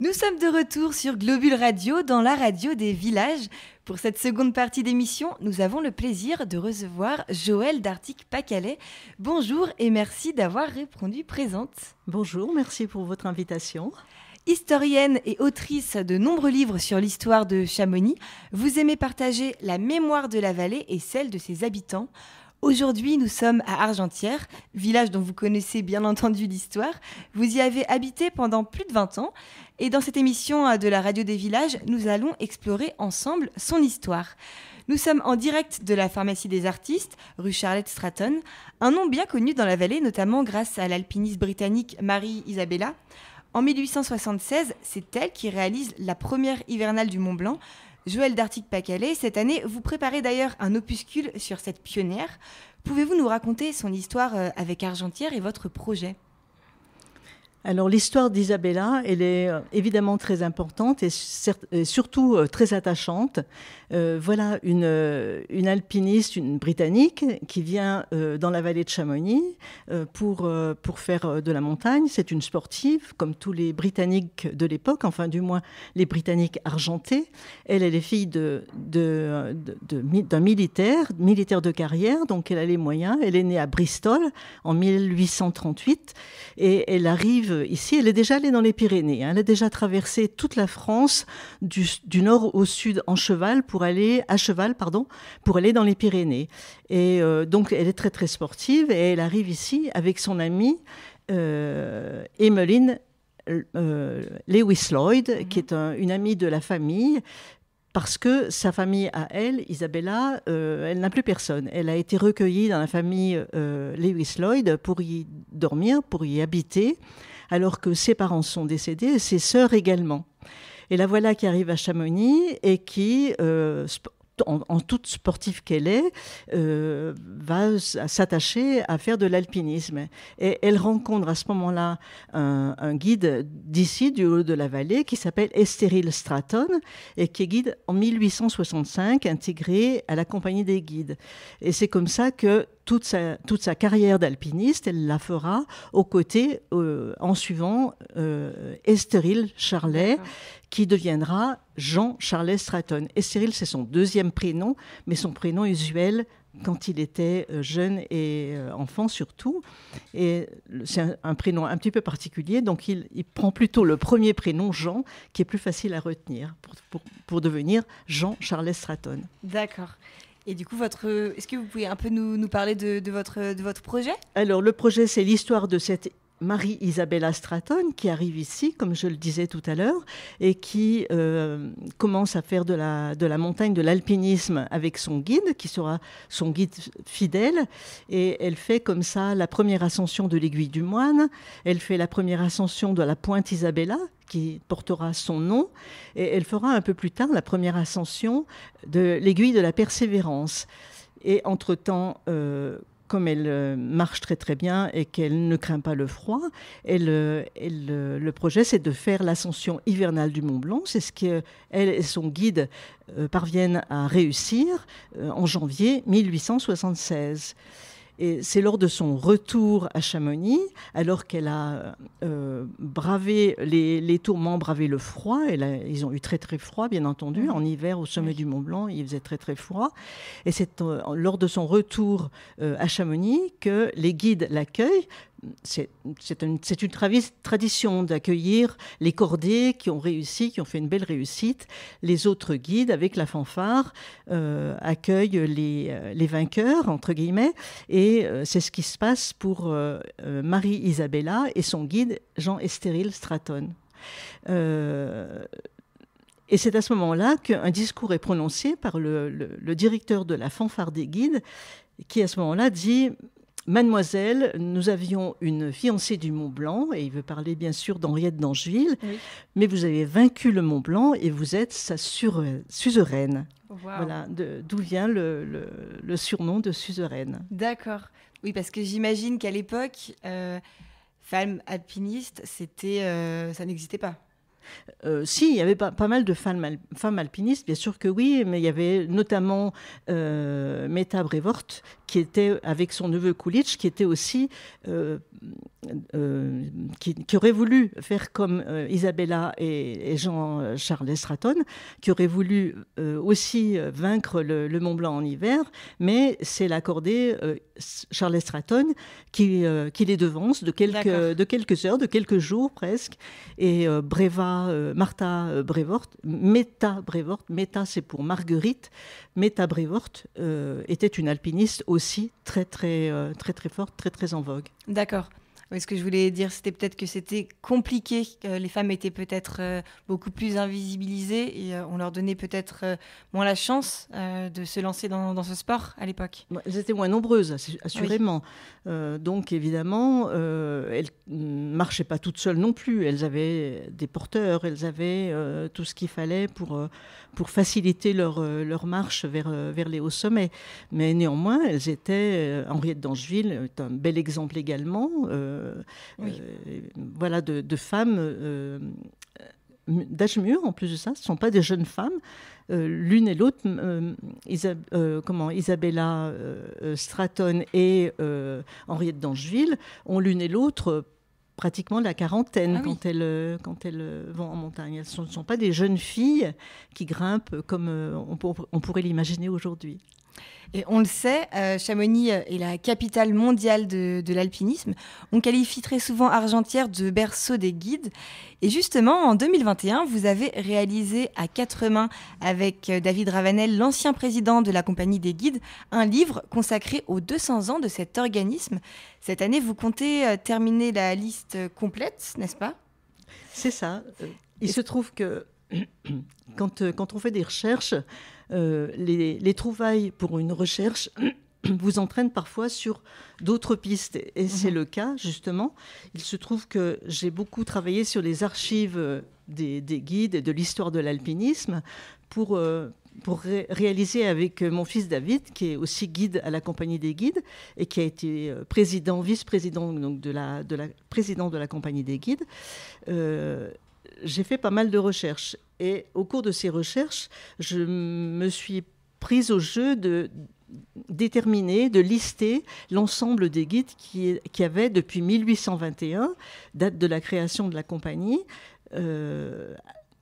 Nous sommes de retour sur Globule Radio dans la radio des villages. Pour cette seconde partie d'émission, nous avons le plaisir de recevoir Joël d'Artic-Pacalais. Bonjour et merci d'avoir répondu présente. Bonjour, merci pour votre invitation. Historienne et autrice de nombreux livres sur l'histoire de Chamonix, vous aimez partager la mémoire de la vallée et celle de ses habitants. Aujourd'hui, nous sommes à Argentière, village dont vous connaissez bien entendu l'histoire. Vous y avez habité pendant plus de 20 ans et dans cette émission de la radio des villages, nous allons explorer ensemble son histoire. Nous sommes en direct de la pharmacie des artistes, rue Charlotte Stratton, un nom bien connu dans la vallée notamment grâce à l'alpiniste britannique Marie Isabella. En 1876, c'est elle qui réalise la première hivernale du Mont Blanc, Joël dartigue pacalais cette année, vous préparez d'ailleurs un opuscule sur cette pionnière. Pouvez-vous nous raconter son histoire euh, avec Argentière et votre projet alors l'histoire d'Isabella, elle est euh, évidemment très importante et, surtout euh, très attachante. Euh, voilà une, une, alpiniste, une britannique, qui vient dans la vallée de Chamonix pour, pour faire de la montagne. C'est une sportive, comme tous les Britanniques de l'époque, enfin du moins les Britanniques argentés. Elle, elle est fille d'un de, militaire, militaire de carrière, donc elle a les moyens. Elle est née à Bristol en 1838 et elle arrive ici, elle est déjà allée dans les Pyrénées. Hein. Elle a déjà traversé toute la France du, nord au sud en cheval pour aller à cheval, pardon, pour aller dans les Pyrénées. Et euh, donc, elle est très très sportive et elle arrive ici avec son amie euh, Emmeline euh, Lewis Lloyd, mhm. qui est une amie de la famille, parce que sa famille à elle, Isabella, euh, elle n'a plus personne. Elle a été recueillie dans la famille Lewis Lloyd pour y dormir, pour y habiter alors que ses parents sont décédés, ses sœurs également. Et la voilà qui arrive à Chamonix et qui, euh, en, toute sportive qu'elle est, euh, va s'attacher à faire de l'alpinisme. Et elle rencontre à ce moment-là un, guide d'ici, du haut de la vallée, qui s'appelle Estéril Stratton, et qui est guide en 1865, intégré à la compagnie des guides. Et c'est comme ça que toute sa, carrière d'alpiniste, elle la fera aux côtés, euh, en suivant euh, Charlet, qui deviendra Jean Charlet Stratton. Estheril, c'est son deuxième prénom, mais son prénom usuel quand il était euh, jeune et euh, enfant surtout. Et c'est un, prénom un petit peu particulier, donc il, prend plutôt le premier prénom Jean, qui est plus facile à retenir, pour, devenir Jean Charles Stratton. D'accord. Et du coup, votre, est-ce que vous pouvez un peu nous, nous parler de, de, votre, de votre projet Alors, le projet, c'est l'histoire de cette Marie-Isabella Stratton, qui arrive ici, comme je le disais tout à l'heure, et qui euh, commence à faire de la, de la montagne de l'alpinisme avec son guide, qui sera son guide fidèle. Et elle fait comme ça la première ascension de l'aiguille du moine, elle fait la première ascension de la pointe Isabella, qui portera son nom, et elle fera un peu plus tard la première ascension de l'aiguille de la persévérance. Et entre-temps, euh, comme elle euh, marche très très bien et qu'elle ne craint pas le froid, elle, euh, euh, le projet c'est de faire l'ascension hivernale du Mont Blanc. C'est ce que elle et son guide parviennent à réussir en janvier 1876. Et c'est lors de son retour à Chamonix, alors qu'elle a euh, bravé les, tourments, bravé le froid. Elle ils ont eu très très froid, bien entendu. Mm. En hiver, au sommet du Mont Blanc, il faisait très très froid. Et c'est euh, lors de son retour euh, à Chamonix que les guides l'accueillent c'est une, tradition d'accueillir les cordées qui ont réussi, qui ont fait une belle réussite. Les autres guides, avec la fanfare, euh, accueillent euh, les, vainqueurs, entre guillemets, et euh, c'est ce qui se passe pour Marie Isabella et son guide Jean Estéril Stratton. Et c'est à ce moment-là qu'un discours est prononcé par le, le, directeur de la fanfare des guides, qui à ce moment-là dit Mademoiselle, nous avions une fiancée du Mont Blanc, et il veut parler bien sûr d'Henriette d'Angeville, mais vous avez vaincu le Mont Blanc et vous êtes sa suzeraine. d'où vient le, surnom de suzeraine. D'accord. Oui, parce que j'imagine qu'à l'époque, euh, femme alpiniste, euh, ça n'existait pas. Euh, si, il y avait pas, mal de femmes, alpinistes, bien sûr que oui, mais il y avait notamment euh, Meta Brevort, qui était avec son neveu Kulich, qui était aussi. Euh, qui, aurait voulu faire comme Isabella et, Jean-Charles Straton, qui aurait voulu aussi vaincre le, Mont Blanc en hiver, mais c'est l'accordé Charles Straton qui, qui les devance de quelques, de quelques heures, de quelques jours presque. Et Breva euh, Martha, brevort Meta Brevoort, Meta c'est pour Marguerite, Meta brevort euh, était une alpiniste aussi très très, euh, très très forte, très très en vogue. D'accord. Oui, ce que je voulais dire, c'était peut-être que c'était compliqué. les femmes étaient peut-être euh, beaucoup plus invisibilisées et euh, on leur donnait peut-être euh, moins la chance de se lancer dans, ce sport à l'époque. Bah, elles étaient moins nombreuses, assurément. donc évidemment, elles ne marchaient pas toutes seules non plus. Elles avaient des porteurs, elles avaient tout ce qu'il fallait pour, pour faciliter leur, leur marche vers, vers les hauts sommets. Mais néanmoins, elles étaient, Henriette d'Angeville est un bel exemple également. Euh, euh, voilà, de, femmes euh, d'âge mûr, en plus de ça, ce ne sont pas des jeunes femmes. L'une et l'autre, Isabella Stratton et Henriette d'Angeville, ont l'une et l'autre pratiquement la quarantaine ah quand, elles, quand elles vont en montagne. Elles ne sont, pas des jeunes filles qui grimpent comme on pourrait l'imaginer aujourd'hui. Et on le sait, euh, Chamonix est la capitale mondiale de, de l'alpinisme. On qualifie très souvent Argentière de berceau des guides. Et justement, en 2021, vous avez réalisé à quatre mains avec euh, David Ravanel, l'ancien président de la compagnie des guides, un livre consacré aux 200 ans de cet organisme. Cette année, vous comptez euh, terminer la liste complète, n'est-ce pas C'est ça. Il se trouve que quand, quand on fait des recherches, euh, les, trouvailles pour une recherche vous entraînent parfois sur d'autres pistes. Et mhm. c'est le cas, justement. Il se trouve que j'ai beaucoup travaillé sur les archives euh, des, guides et de l'histoire de l'alpinisme pour, euh, réaliser avec mon fils David, qui est aussi guide à la compagnie des guides et qui a été président, vice-président donc de la, président de la compagnie des guides, j'ai fait pas mal de recherches et au cours de ces recherches, je me suis prise au jeu de déterminer, de lister l'ensemble des guides qui, qui avaient depuis 1821, date de la création de la compagnie, euh,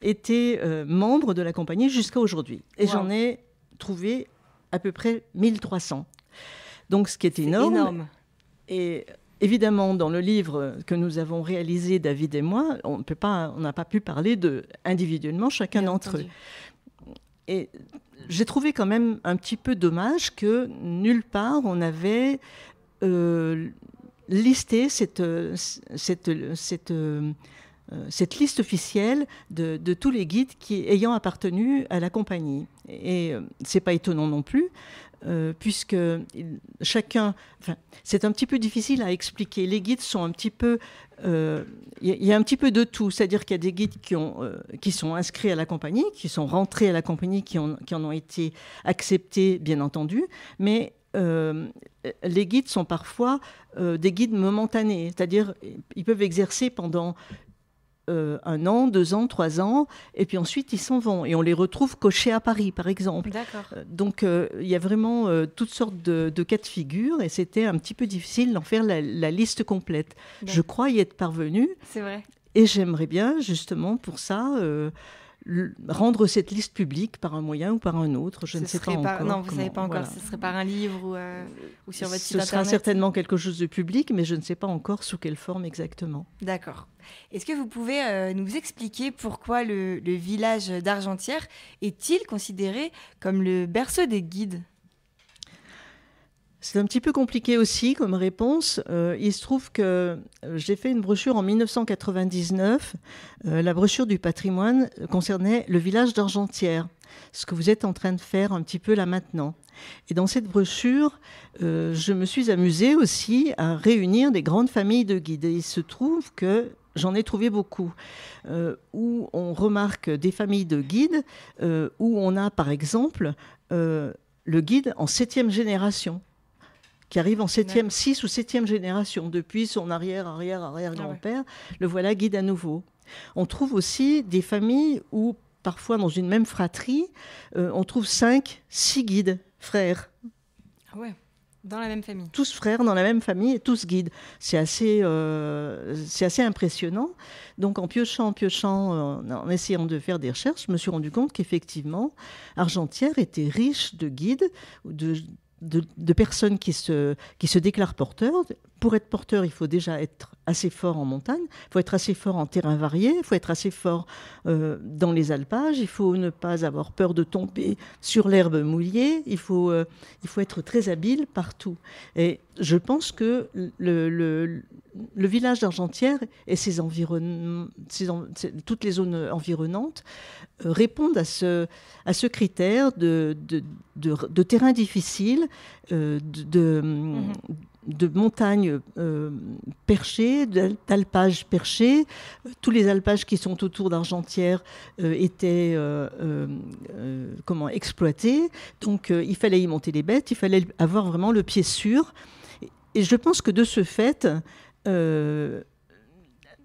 été euh, membres de la compagnie jusqu'à aujourd'hui. Et j'en ai trouvé à peu près 1300. Donc ce qui est énorme. énorme. Et Évidemment, dans le livre que nous avons réalisé, David et moi, on n'a pas pu parler de, individuellement chacun d'entre eux. Et j'ai trouvé quand même un petit peu dommage que nulle part on avait euh, listé euh, cette, liste officielle de, de, tous les guides qui, ayant appartenu à la compagnie. Et euh, c'est pas étonnant non plus, euh, puisque chacun, c'est un petit peu difficile à expliquer. Les guides sont un petit peu, euh, il y, a un petit peu de tout, c'est-à-dire qu'il y a des guides qui, ont, euh, qui sont inscrits à la compagnie, qui sont rentrés à la compagnie, qui, qui en ont été acceptés, bien entendu, mais les guides sont parfois des guides momentanés, c'est-à-dire ils peuvent exercer pendant euh, un an, deux ans, trois ans, et puis ensuite ils s'en vont. Et on les retrouve cochés à Paris, par exemple. Euh, donc euh, il y a vraiment toutes sortes de, cas de figure, et c'était un petit peu difficile d'en faire la, liste complète. Je crois y être parvenu C'est vrai. Et j'aimerais bien, justement, pour ça rendre cette liste publique par un moyen ou par un autre, je ne sais pas encore. Non, vous ne savez pas encore, ce serait par un livre ou, euh, ou sur votre site internet Ce sera certainement quelque chose de public, mais je ne sais pas encore sous quelle forme exactement. D'accord. Est-ce que vous pouvez euh, nous expliquer pourquoi le village d'Argentière est-il considéré comme le berceau des guides c'est un petit peu compliqué aussi comme réponse. Euh, il se trouve que euh, j'ai fait une brochure en 1999. Euh, la brochure du patrimoine concernait le village d'Argentière, ce que vous êtes en train de faire un petit peu là maintenant. Et dans cette brochure, je me suis amusée aussi à réunir des grandes familles de guides. Et il se trouve que j'en ai trouvé beaucoup, où on remarque des familles de guides, où on a par exemple le guide en septième génération qui arrive en 7e, 6 ou 7e génération, depuis son arrière, arrière, arrière ah grand-père. Le voilà guide à nouveau. On trouve aussi des familles où, parfois, dans une même fratrie, euh, on trouve 5, 6 guides, frères. Ah ouais. Dans la même famille. Tous frères, dans la même famille et tous guides. C'est assez, euh, c'est assez impressionnant. Donc en piochant, en piochant, euh, en, essayant de faire des recherches, je me suis rendu compte qu'effectivement, Argentière était riche de guides, de de, personnes qui se, qui se déclarent porteurs pour être porteur, il faut déjà être assez fort en montagne, il faut être assez fort en terrain varié, il faut être assez fort euh, dans les alpages, il faut ne pas avoir peur de tomber sur l'herbe mouillée, il faut, euh, il faut être très habile partout. Et je pense que le, le, village d'Argentière et ses toutes les zones environnantes euh, répondent à ce, à ce critère de, de, de terrain difficile, de, mm-hmm. mm, de montagnes euh, perchées, d'alpages perchés. Tous les alpages qui sont autour d'Argentière euh, étaient euh, comment, exploités. Donc il fallait y monter les bêtes, il fallait avoir vraiment le pied sûr. Et je pense que de ce fait,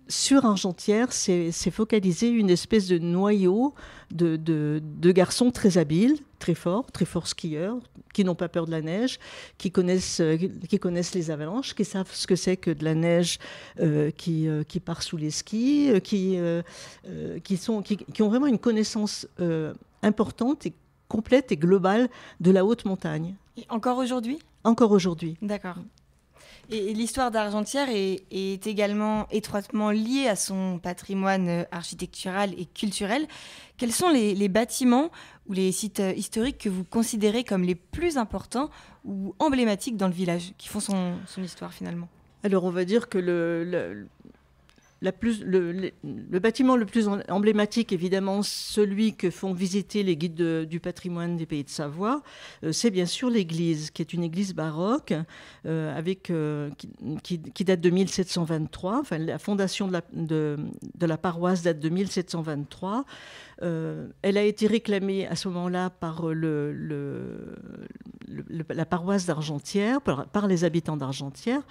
sur Argentière, c'est focalisé une espèce de noyau de garçons très habiles très forts, très forts skieurs, qui n'ont pas peur de la neige, qui connaissent, euh, qui connaissent les avalanches, qui savent ce que c'est que de la neige euh, qui, euh, qui part sous les skis, qui, qui, sont, qui, ont vraiment une connaissance importante et complète et globale de la haute montagne. encore aujourd'hui Encore aujourd'hui. D'accord. Et, l'histoire d'Argentière est, également étroitement liée à son patrimoine architectural et culturel. Quels sont les, bâtiments ou les sites historiques que vous considérez comme les plus importants ou emblématiques dans le village, qui font son, histoire finalement alors on va dire que le, le, bâtiment le plus emblématique, évidemment, celui que font visiter les guides du patrimoine des pays de Savoie, euh, c'est bien sûr l'église, qui est une église baroque euh, avec, euh, qui, date de 1723. Enfin, la fondation de la paroisse date de 1723. Euh, elle a été réclamée à ce moment-là par euh, le, la paroisse d'Argentière, par, les habitants d'Argentière,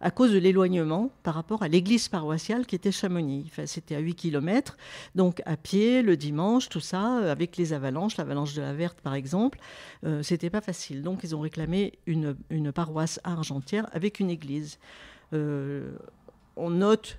à cause de l'éloignement par rapport à l'église paroissiale qui était Chamonix. C'était à 8 km, donc à pied, le dimanche, tout ça, euh, avec les avalanches, l'avalanche de la Verte par exemple, c'était pas facile. Donc ils ont réclamé une, paroisse à Argentière avec une église. on note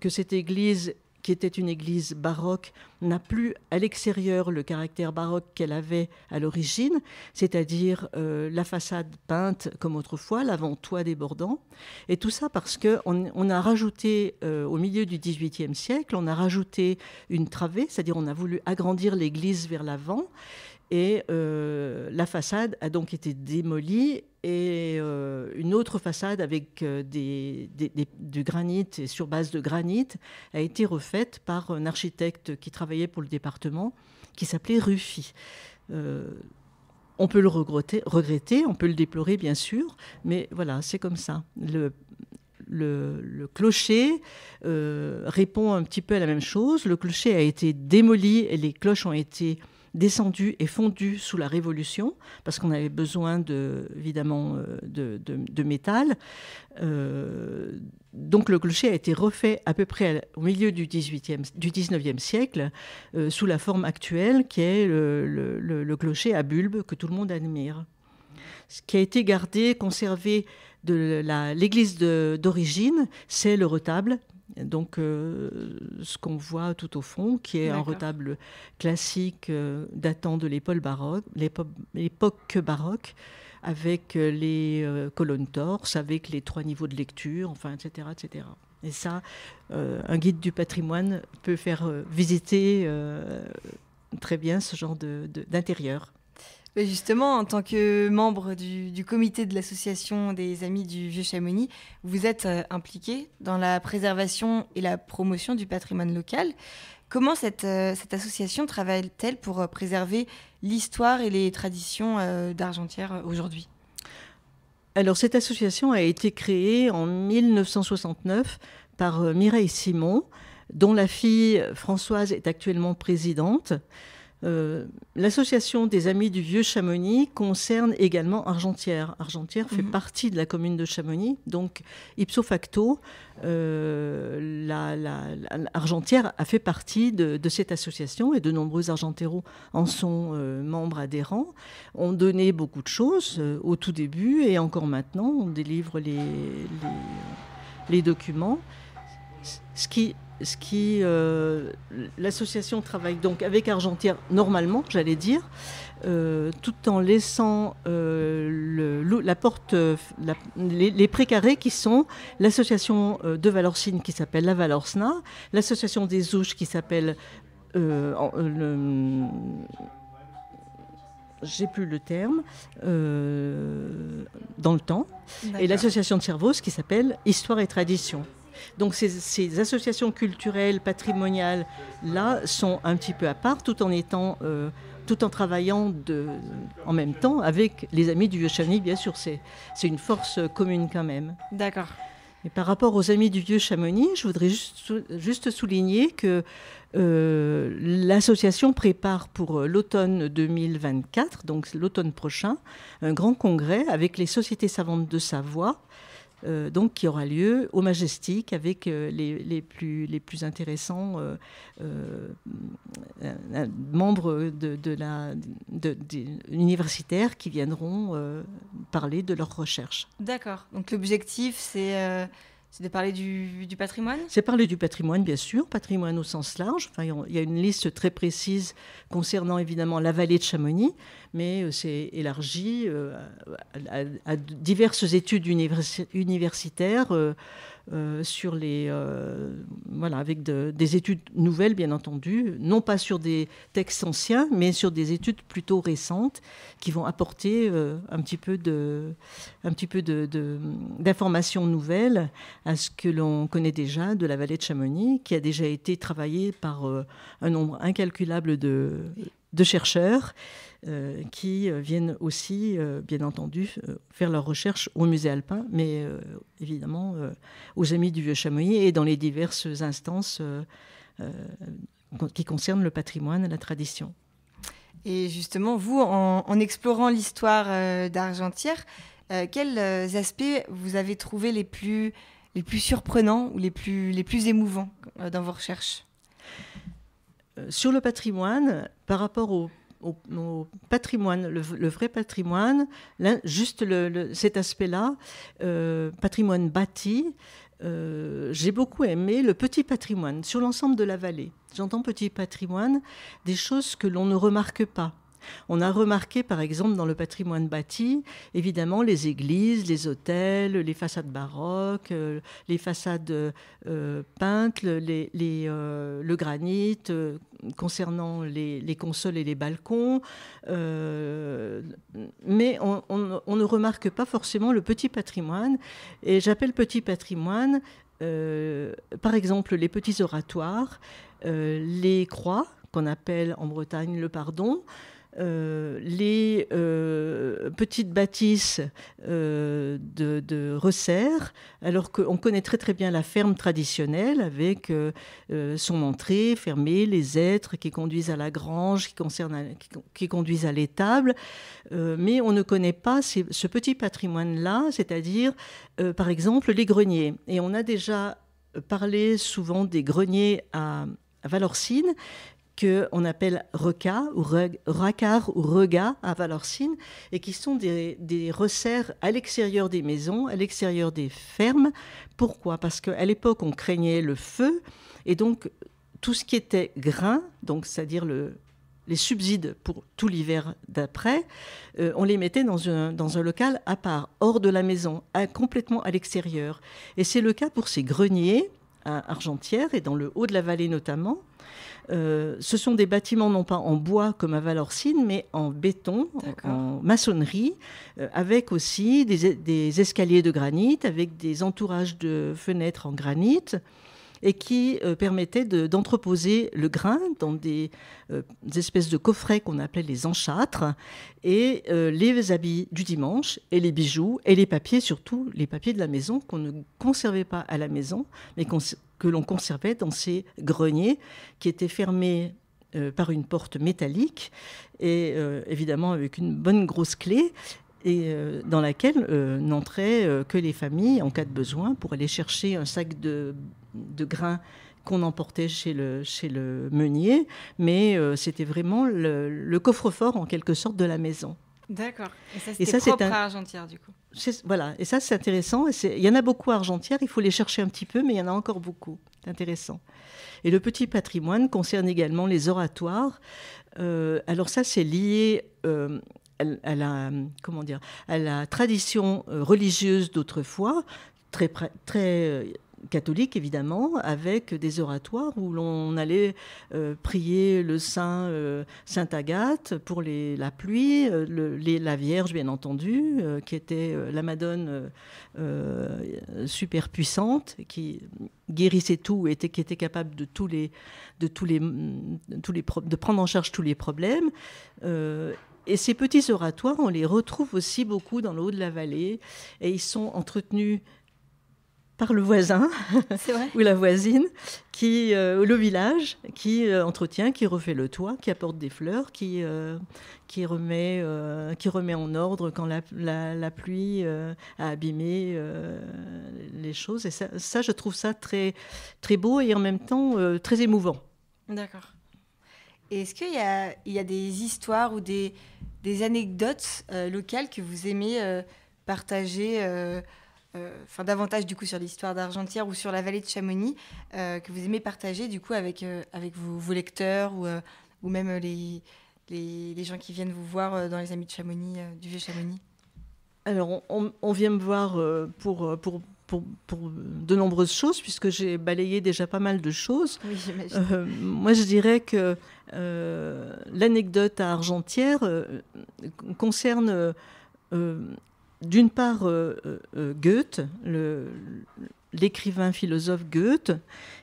que cette église qui était une église baroque, n'a plus à l'extérieur le caractère baroque qu'elle avait à l'origine, c'est-à-dire euh, la façade peinte comme autrefois, l'avant-toit débordant. Et tout ça parce qu'on on a rajouté, euh, au milieu du XVIIIe siècle, on a rajouté une travée, c'est-à-dire on a voulu agrandir l'église vers l'avant. Et euh, la façade a donc été démolie et euh, une autre façade avec euh, des, du granit et sur base de granit a été refaite par un architecte qui travaillait pour le département qui s'appelait Ruffy. Euh, on peut le regretter, regretter, on peut le déplorer bien sûr, mais voilà, c'est comme ça. le clocher répond un petit peu à la même chose. Le clocher a été démoli et les cloches ont été descendu et fondu sous la Révolution, parce qu'on avait besoin de, évidemment euh, de, métal. Euh, donc le clocher a été refait à peu près au milieu du, 18 du 19e siècle euh, sous la forme actuelle qui est le, le, clocher à bulbe que tout le monde admire. Ce qui a été gardé, conservé de l'église d'origine, c'est le retable donc euh, ce qu'on voit tout au fond, qui est un retable classique euh, datant de l'époque baroque, l'époque baroque, avec euh, les colonnes torses, avec les trois niveaux de lecture, enfin, etc., etc. Et ça, un guide du patrimoine peut faire visiter très bien ce genre d'intérieur. De, bah, justement, en tant que membre du, comité de l'association des Amis du Vieux Chamonix, vous êtes euh, impliqué dans la préservation et la promotion du patrimoine local. Comment cette, euh, cette association travaille-t-elle pour euh, préserver l'histoire et les traditions d'Argentière aujourd'hui alors cette association a été créée en 1969 par Mireille Simon, dont la fille Françoise est actuellement présidente. Euh, l'association des Amis du Vieux Chamonix concerne également Argentière. Argentière fait mhm. partie de la commune de Chamonix, donc ipso facto, euh, Argentière a fait partie de, cette association et de nombreux argentéraux en sont euh, membres adhérents. On donnait beaucoup de choses euh, au tout début et encore maintenant, on délivre les, les, les documents. Ce qui ce qui euh, l'association travaille donc avec Argentière normalement, j'allais dire, euh, tout en laissant euh, la porte, les, les, précarés qui sont l'association de Valorcine qui s'appelle la ValorSna, l'association des Ouches qui s'appelle j'ai plus le terme, dans le temps, et l'association de Cervos qui s'appelle Histoire et Tradition. Donc ces, associations culturelles, patrimoniales, là, sont un petit peu à part tout en étant... Euh, tout en travaillant en même temps avec les amis du Vieux Chamonix, bien sûr, c'est une force commune quand même. D'accord. Et par rapport aux amis du Vieux Chamonix, je voudrais juste, souligner que euh, l'association prépare pour euh, l'automne 2024, donc l'automne prochain, un grand congrès avec les sociétés savantes de Savoie euh, donc qui aura lieu au Majestic avec euh, les, les, plus, les plus intéressants euh, membres de, de universitaires qui viendront parler de leurs recherches. D'accord. Donc l'objectif, c'est c'est de parler du, patrimoine C'est parler du patrimoine, bien sûr, patrimoine au sens large. il y a une liste très précise concernant évidemment la vallée de Chamonix, mais euh, c'est élargi euh, à, diverses études universitaires euh, euh, sur les, euh, voilà, avec des études nouvelles, bien entendu, non pas sur des textes anciens, mais sur des études plutôt récentes qui vont apporter euh, un petit peu de, un petit peu de, d'informations nouvelles à ce que l'on connaît déjà de la vallée de Chamonix, qui a déjà été travaillée par un nombre incalculable de, de chercheurs euh, qui euh, viennent aussi, euh, bien entendu, faire leurs recherches au musée alpin, mais évidemment aux Amis du Vieux Chamois et dans les diverses instances qui concernent le patrimoine et la tradition. Et justement, vous, en, explorant l'histoire d'Argentière, quels aspects vous avez trouvé les plus, les plus surprenants ou les plus, les plus émouvants dans vos recherches Sur le patrimoine, par rapport au au, patrimoine, le, vrai patrimoine, juste cet aspect-là, euh, patrimoine bâti. Euh, j'ai beaucoup aimé le petit patrimoine sur l'ensemble de la vallée. J'entends petit patrimoine, des choses que l'on ne remarque pas. On a remarqué, par exemple, dans le patrimoine bâti, évidemment, les églises, les hôtels, les façades baroques, euh, les façades euh, peintes, euh, le granit, concernant les, consoles et les balcons. mais on, ne remarque pas forcément le petit patrimoine. Et j'appelle petit patrimoine par exemple les petits oratoires, les croix qu'on appelle en Bretagne le pardon, euh, les euh, petites bâtisses euh, de, Resserre, alors qu'on connaît très très bien la ferme traditionnelle avec son entrée fermée, les êtres qui conduisent à la grange, qui, qui, conduisent à l'étable, mais on ne connaît pas ce petit patrimoine-là, c'est-à-dire par exemple les greniers. Et on a déjà parlé souvent des greniers à Valorcine qu'on appelle recas ou racars ou regas à Valorcine et qui sont des, resserres à l'extérieur des maisons, à l'extérieur des fermes. Pourquoi Parce qu'à l'époque, on craignait le feu et donc tout ce qui était grain, donc c'est-à-dire les subsides pour tout l'hiver d'après, euh, on les mettait dans un, dans un local à part, hors de la maison, complètement à l'extérieur. Et c'est le cas pour ces greniers à Argentière et dans le haut de la vallée notamment. Euh, ce sont des bâtiments non pas en bois comme à Valorcine, mais en béton, en maçonnerie, euh, avec aussi des, escaliers de granit, avec des entourages de fenêtres en granit et qui euh, permettait d'entreposer le grain dans des, euh, espèces de coffrets qu'on appelait les enchâtres, et euh, les habits du dimanche, et les bijoux, et les papiers, surtout les papiers de la maison qu'on ne conservait pas à la maison, mais que l'on conservait dans ces greniers qui étaient fermés par une porte métallique, et évidemment avec une bonne grosse clé, et dans laquelle n'entraient que les familles en cas de besoin pour aller chercher un sac de de grains qu'on emportait chez le, chez le meunier, mais euh, c'était vraiment le, coffre-fort en quelque sorte de la maison. D'accord. Et ça, c'est un... Argentière, du coup. Voilà. Et ça, c'est intéressant. Et il y en a beaucoup à Argentière. Il faut les chercher un petit peu, mais il y en a encore beaucoup. C'est intéressant. Et le petit patrimoine concerne également les oratoires. Euh, alors ça, c'est lié euh, à, la comment dire à la tradition religieuse d'autrefois, très très catholique évidemment, avec des oratoires où l'on allait euh, prier le saint euh, Agathe pour la pluie, euh, la Vierge bien entendu, qui était la Madone super puissante, qui guérissait tout, était, qui était capable de tous les de prendre en charge tous les problèmes. Et ces petits oratoires, on les retrouve aussi beaucoup dans le haut de la vallée, et ils sont entretenus par le voisin ou la voisine, qui, euh, le village, qui euh, entretient, qui refait le toit, qui apporte des fleurs, qui, euh, qui, remet, qui remet en ordre quand la, pluie a abîmé les choses. Et ça, je trouve ça très, très beau et en même temps très émouvant. D'accord. Est-ce qu'il y, y a, des histoires ou des, des anecdotes locales que vous aimez partager euh, enfin davantage du coup sur l'histoire d'Argentière ou sur la vallée de Chamonix euh, que vous aimez partager du coup avec, euh, avec vos, lecteurs ou, ou même les, les, gens qui viennent vous voir dans les Amis de Chamonix, du Vieux Chamonix Alors, on, vient me voir pour, pour, pour, pour de nombreuses choses, puisque j'ai balayé déjà pas mal de choses. moi, je dirais que l'anecdote à Argentière concerne d'une part euh, euh, euh, Goethe, l'écrivain philosophe Goethe,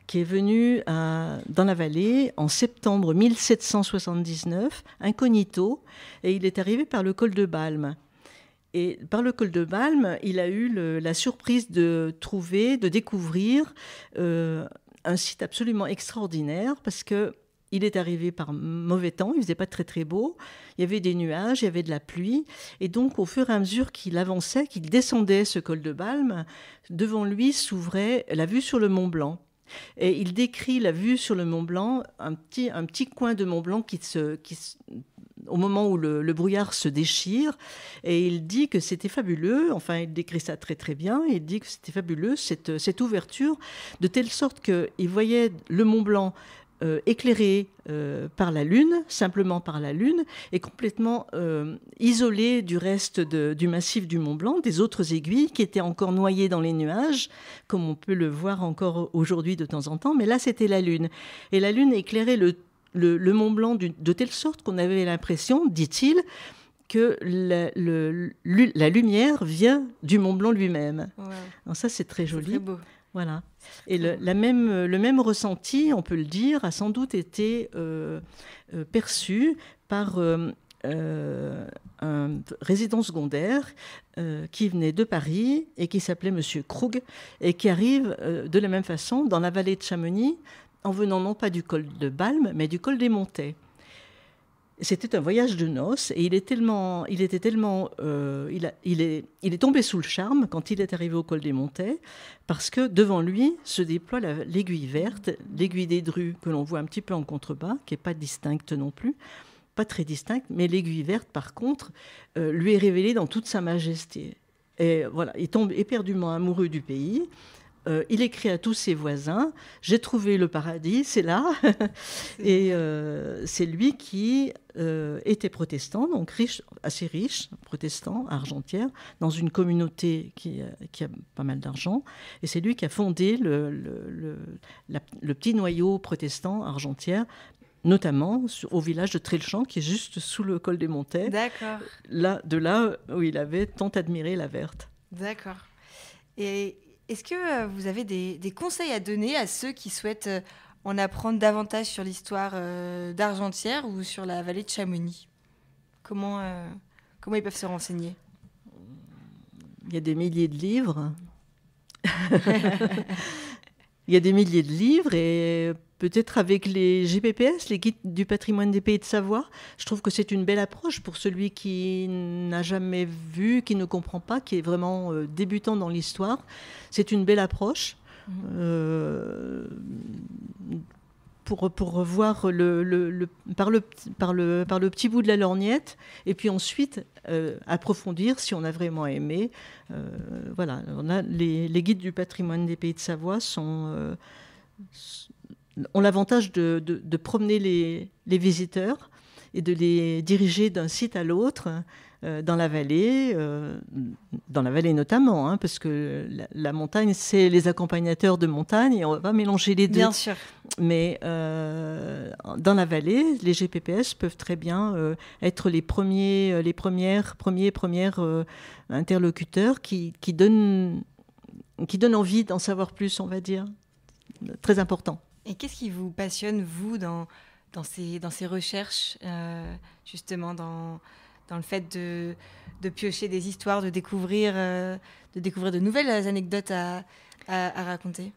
qui est venu dans la vallée en septembre 1779, incognito, et il est arrivé par le col de Balme. Et par le col de Balme, il a eu la surprise de trouver, de découvrir un site absolument extraordinaire, parce que il est arrivé par mauvais temps, il faisait pas très très beau, il y avait des nuages, il y avait de la pluie, et donc au fur et à mesure qu'il avançait, qu'il descendait ce col de Balme, devant lui s'ouvrait la vue sur le Mont Blanc. Et il décrit la vue sur le Mont Blanc, un petit, un petit coin de Mont Blanc qui se, qui au moment où le, brouillard se déchire. Et il dit que c'était fabuleux, enfin il décrit ça très très bien, il dit que c'était fabuleux cette, cette ouverture, de telle sorte qu'il voyait le Mont Blanc euh, éclairé euh, par la Lune, simplement par la Lune, et complètement euh, isolé du reste du massif du Mont Blanc, des autres aiguilles qui étaient encore noyées dans les nuages, comme on peut le voir encore aujourd'hui de temps en temps, mais là c'était la Lune. Et la Lune éclairait le, Mont Blanc de telle sorte qu'on avait l'impression, dit-il, que la, lumière vient du Mont Blanc lui-même. ça, c'est très joli. Très beau. Voilà. Et le, la même, le même ressenti, on peut le dire, a sans doute été euh, euh, perçu par euh, un résident secondaire qui venait de Paris et qui s'appelait Monsieur Krug et qui arrive de la même façon dans la vallée de Chamonix en venant non pas du col de Balme, mais du col des Montais. C'était un voyage de noces et il est tellement, il était tellement, euh, il, est, tombé sous le charme quand il est arrivé au col des Montets parce que devant lui se déploie l'aiguille verte, l'aiguille des drues que l'on voit un petit peu en contrebas, qui est pas distincte non plus, pas très distincte, mais l'aiguille verte par contre euh, lui est révélée dans toute sa majesté. Et voilà, il tombe éperdument amoureux du pays. Euh, il écrit à tous ses voisins, j'ai trouvé le paradis, c'est là. et euh, c'est lui qui euh, était protestant, donc riche, assez riche, protestant, Argentière, dans une communauté qui, a pas mal d'argent. Et c'est lui qui a fondé le, le, petit noyau protestant Argentière notamment au village de Trélechamp, qui est juste sous le col des Montets. D'accord. Là, de là où il avait tant admiré la verte. D'accord. Et est-ce que euh, vous avez des, conseils à donner à ceux qui souhaitent euh, en apprendre davantage sur l'histoire euh, d'Argentière ou sur la vallée de Chamonix comment, comment ils peuvent se renseigner Il y a des milliers de livres. Il y a des milliers de livres et peut-être avec les GPPS, les guides du patrimoine des pays de Savoie, je trouve que c'est une belle approche pour celui qui n'a jamais vu, qui ne comprend pas, qui est vraiment euh, débutant dans l'histoire. C'est une belle approche. Mmh. Euh, pour, pour le, le, le, par, le, par, le, par le petit bout de la lorgnette, et puis ensuite euh, approfondir si on a vraiment aimé. Euh, voilà, on a les, guides du patrimoine des pays de Savoie sont, euh, ont l'avantage de, de, de, promener les, les visiteurs et de les diriger d'un site à l'autre euh, dans la vallée, euh, dans la vallée notamment, hein, parce que la, montagne, c'est les accompagnateurs de montagne, et on ne va pas mélanger les deux. Bien sûr. Mais euh, dans la vallée, les GPPS peuvent très bien être les premiers, les premières, premiers, premières interlocuteurs qui, donnent, qui envie d'en savoir plus, on va dire. Très important. Et qu'est-ce qui vous passionne, vous, dans, dans, ces, dans ces recherches, justement, dans dans le fait de, piocher des histoires, de découvrir, euh, de découvrir de nouvelles anecdotes à, raconter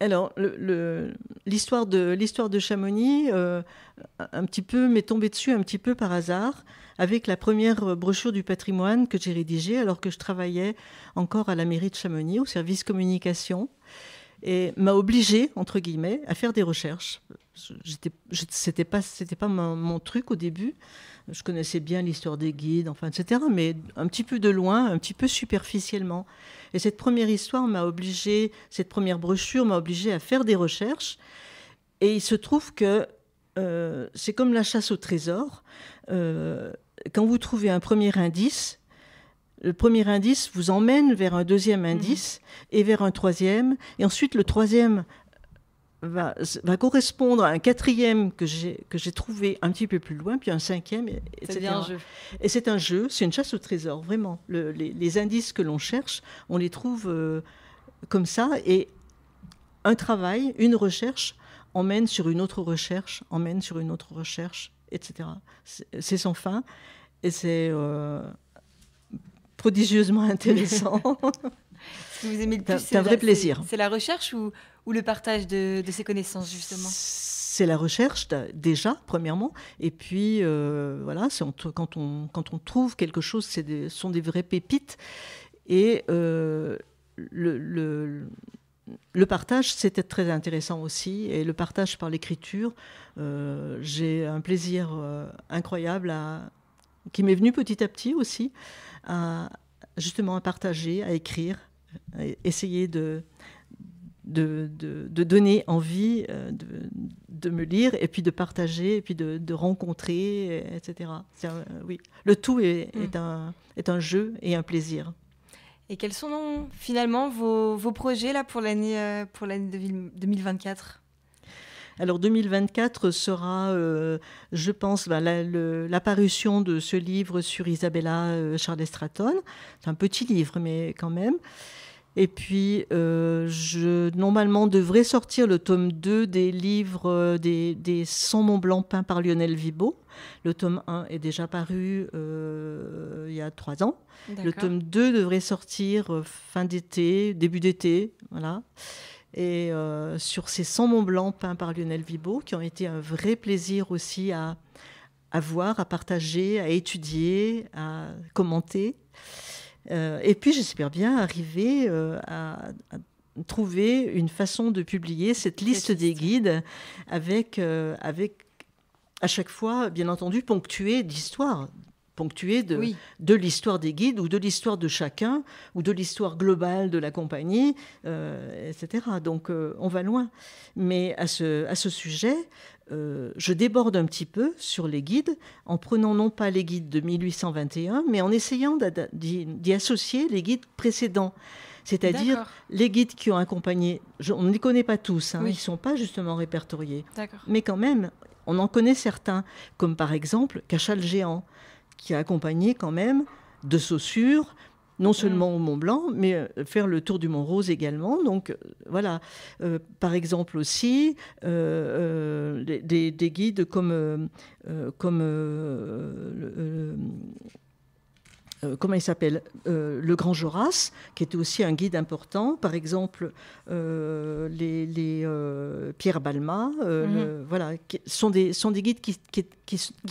alors, l'histoire le, de l'histoire de Chamonix, euh, un petit peu m'est tombée dessus un petit peu par hasard avec la première brochure du patrimoine que j'ai rédigée alors que je travaillais encore à la mairie de Chamonix au service communication et m'a obligé entre guillemets à faire des recherches. Ce pas pas mon, truc au début. Je connaissais bien l'histoire des guides, enfin etc. Mais un petit peu de loin, un petit peu superficiellement. Et cette première histoire m'a obligé, cette première brochure m'a obligé à faire des recherches. Et il se trouve que euh, c'est comme la chasse au trésor. Euh, quand vous trouvez un premier indice, le premier indice vous emmène vers un deuxième mhm. indice et vers un troisième. Et ensuite, le troisième Va, correspondre à un quatrième que j'ai trouvé un petit peu plus loin, puis un cinquième, etc. Et c'est un jeu, c'est une chasse au trésor, vraiment. les, indices que l'on cherche, on les trouve euh, comme ça, et un travail, une recherche, emmène sur une autre recherche, emmène sur une autre recherche, etc. C'est sans fin, et c'est... Euh, prodigieusement intéressant. Ce que vous aimez le plus, c'est un vrai la, plaisir. C'est la recherche ou, ou le partage de, de ces connaissances, justement c'est la recherche déjà premièrement et puis euh, voilà on, quand on quand on trouve quelque chose ce sont des vraies pépites et euh, le, le, partage c'était très intéressant aussi et le partage par l'écriture euh, j'ai un plaisir incroyable à, qui m'est venu petit à petit aussi justement à partager, à écrire, essayer de, de, donner envie euh, de, me lire et puis de partager et puis de, rencontrer, etc. Euh, oui, le tout mm. est, un, jeu et un plaisir. Et quels sont finalement vos, vos projets là pour l'année euh, pour l'année 2024 alors 2024 sera, euh, je pense, bah, l'apparition la, de ce livre sur Isabella euh, Charles Stratton. C'est un petit livre, mais quand même. Et puis, euh, je normalement devrais sortir le tome 2 des livres des, des 100 Blanc peints par Lionel Vibo. Le tome 1 est déjà paru il y a trois ans. Le tome 2 devrait sortir fin d'été, début d'été. Voilà et euh, sur ces 100 monts blancs peints par Lionel Vibo, qui ont été un vrai plaisir aussi à, voir, à partager, à étudier, à commenter. Euh, et puis j'espère bien arriver euh, à, à, trouver une façon de publier cette liste des guides avec, avec à chaque fois, bien entendu, ponctuée d'histoires, ponctuée de, de l'histoire des guides ou de l'histoire de chacun ou de l'histoire globale de la compagnie, euh, etc. Donc euh, on va loin. Mais à ce, à ce sujet, euh, je déborde un petit peu sur les guides en prenant non pas les guides de 1821, mais en essayant d'y associer les guides précédents. C'est-à-dire les guides qui ont accompagné, on ne les connaît pas tous, hein, ils ne sont pas justement répertoriés. Mais quand même, on en connaît certains, comme par exemple Cachal Géant, qui a accompagné quand même de Saussure, non mm. seulement au Mont Blanc, mais euh, faire le tour du Mont Rose également. Donc euh, voilà, euh, par exemple aussi des, des, guides comme, comme euh, comment il s'appelle euh, Le Grand Joras, qui était aussi un guide important. Par exemple, euh, les, Pierre Balma, mhm. voilà, qui sont des, guides qui,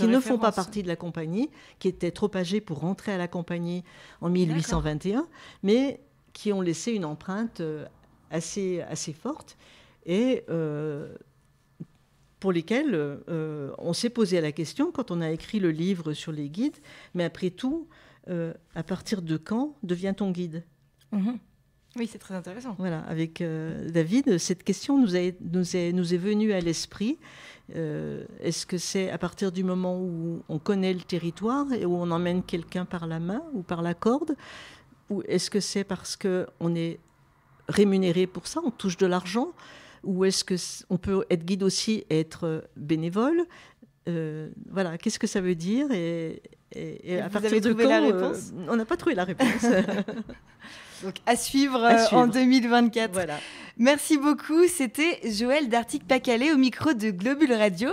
ne font pas partie de la compagnie, qui étaient trop âgés pour rentrer à la compagnie en 1821, mais qui ont laissé une empreinte assez, forte. Et pour lesquels on s'est posé la question quand on a écrit le livre sur les guides, mais après tout, euh, à partir de quand devient on guide mhm. Oui, c'est très intéressant. Voilà, avec euh, David, cette question nous, est, venue à l'esprit. Euh, est-ce que c'est à partir du moment où on connaît le territoire et où on emmène quelqu'un par la main ou par la corde Ou est-ce que c'est parce qu'on est rémunéré pour ça, on touche de l'argent Ou est-ce qu'on on peut être guide aussi et être bénévole Voilà, qu'est-ce que ça veut dire et, à partir la euh, réponse On n'a pas trouvé la réponse. Donc à suivre, en 2024. Voilà. Merci beaucoup. C'était Joël d'Artic Pacalé au micro de Globule Radio.